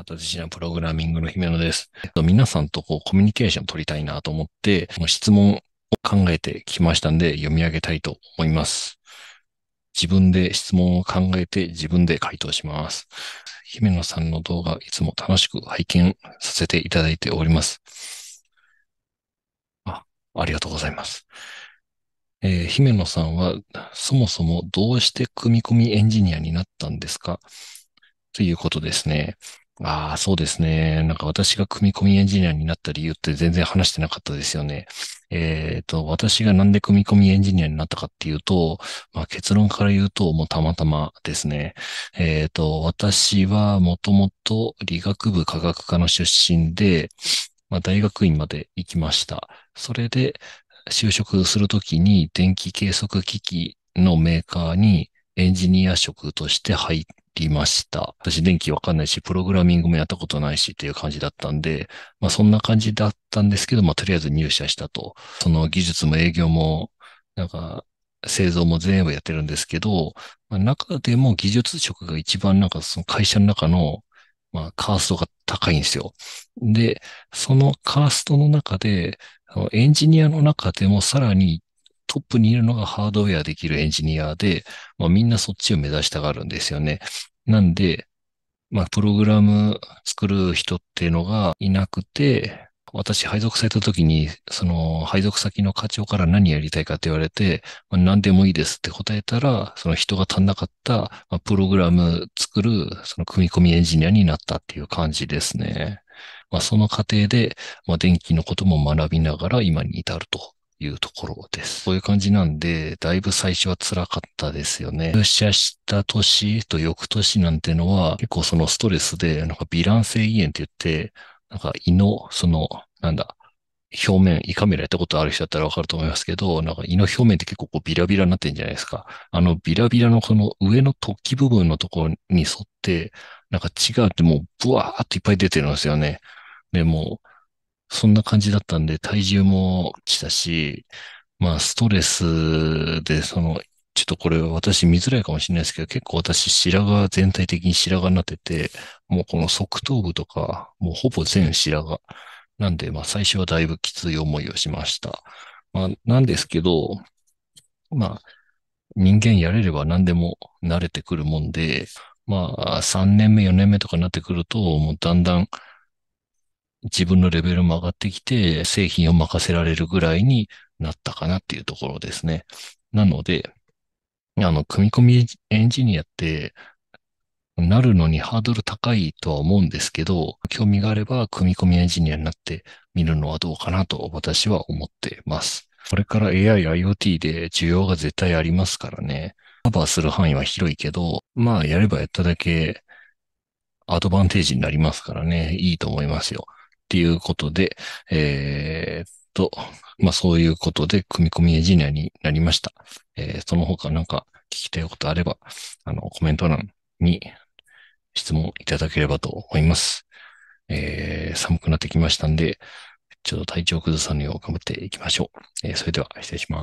アー自身のプログラミングの姫野です。皆さんとこうコミュニケーション取りたいなと思って、質問を考えてきましたんで読み上げたいと思います。自分で質問を考えて自分で回答します。姫野さんの動画いつも楽しく拝見させていただいております。あ、ありがとうございます。えー、姫野さんはそもそもどうして組み込みエンジニアになったんですかということですね。ああ、そうですね。なんか私が組み込みエンジニアになった理由って全然話してなかったですよね。えっ、ー、と、私がなんで組み込みエンジニアになったかっていうと、まあ、結論から言うと、もうたまたまですね。えっ、ー、と、私はもともと理学部科学科の出身で、まあ、大学院まで行きました。それで、就職するときに電気計測機器のメーカーにエンジニア職として入っりました。私電気わかんないし、プログラミングもやったことないしという感じだったんで、まあそんな感じだったんですけど、まあとりあえず入社したと。その技術も営業も、なんか製造も全部やってるんですけど、まあ、中でも技術職が一番なんかその会社の中の、まあカーストが高いんですよ。で、そのカーストの中で、エンジニアの中でもさらにトップにいるのがハードウェアできるエンジニアで、まあ、みんなそっちを目指したがるんですよね。なんで、まあ、プログラム作る人っていうのがいなくて、私配属された時に、その配属先の課長から何やりたいかって言われて、まあ、何でもいいですって答えたら、その人が足んなかった、まあ、プログラム作る、その組み込みエンジニアになったっていう感じですね。まあ、その過程で、まあ、電気のことも学びながら今に至るというところです。そういう感じなんで、だいぶ最初は辛かったですよね。入社した年と翌年なんてのは、結構そのストレスで、なんかラン性胃炎って言って、なんか胃の、その、なんだ、表面、胃カメラやったことある人だったらわかると思いますけど、なんか胃の表面って結構こうビラビラになってんじゃないですか。あのビラビラのこの上の突起部分のところに沿って、なんか血があってもうブワーっていっぱい出てるんですよね。で、もうそんな感じだったんで、体重も来たし、まあ、ストレスで、その、ちょっとこれ私見づらいかもしれないですけど、結構私白髪全体的に白髪になってて、もうこの側頭部とか、もうほぼ全白髪。なんで、まあ最初はだいぶきつい思いをしました。まあなんですけど、まあ人間やれれば何でも慣れてくるもんで、まあ3年目4年目とかになってくると、もうだんだん自分のレベルも上がってきて、製品を任せられるぐらいになったかなっていうところですね。なので、あの、組み込みエンジニアって、なるのにハードル高いとは思うんですけど、興味があれば組み込みエンジニアになってみるのはどうかなと私は思ってます。これから AI、IoT で需要が絶対ありますからね。カバーする範囲は広いけど、まあやればやっただけアドバンテージになりますからね、いいと思いますよ。っていうことで、えー、と、まあそういうことで組み込みエンジニアになりました。えー、その他なんか聞きたいことあれば、あの、コメント欄に質問いただければと思います。えー、寒くなってきましたんで、ちょっと体調崩さぬよう頑張っていきましょう。えー、それでは失礼します。